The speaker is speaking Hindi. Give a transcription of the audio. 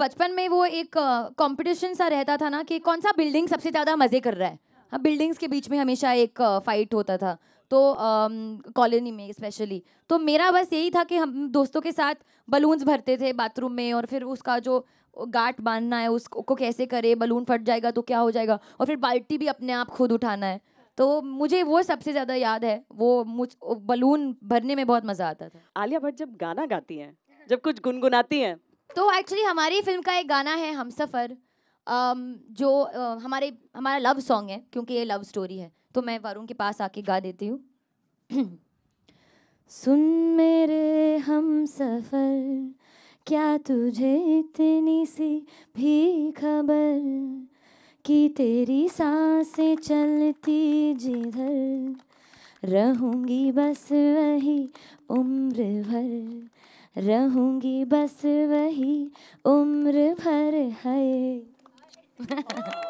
बचपन में वो एक कंपटीशन सा रहता था ना कि कौन सा बिल्डिंग सबसे ज़्यादा मज़े कर रहा है हाँ बिल्डिंग्स के बीच में हमेशा एक फाइट होता था तो कॉलोनी में स्पेशली तो मेरा बस यही था कि हम दोस्तों के साथ बलून्स भरते थे बाथरूम में और फिर उसका जो गाट बांधना है उसको कैसे करे बलून फट जाएगा तो क्या हो जाएगा और फिर बाल्टी भी अपने आप खुद उठाना है तो मुझे वो सबसे ज़्यादा याद है वो मुझ बलून भरने में बहुत मज़ा आता था आलिया भट्ट जब गाना गाती हैं जब कुछ गुनगुनाती हैं तो एक्चुअली हमारी फिल्म का एक गाना है हम सफ़र जो हमारे हमारा लव सॉन्ग है क्योंकि ये लव स्टोरी है तो मैं वरुण के पास आके गा देती हूँ सुन मेरे हम सफ़र क्या तुझे इतनी सी भी खबर कि तेरी सांसें चलती जिधर रहूँगी बस वही उम्र भर रहूँगी बस वही उम्र भर है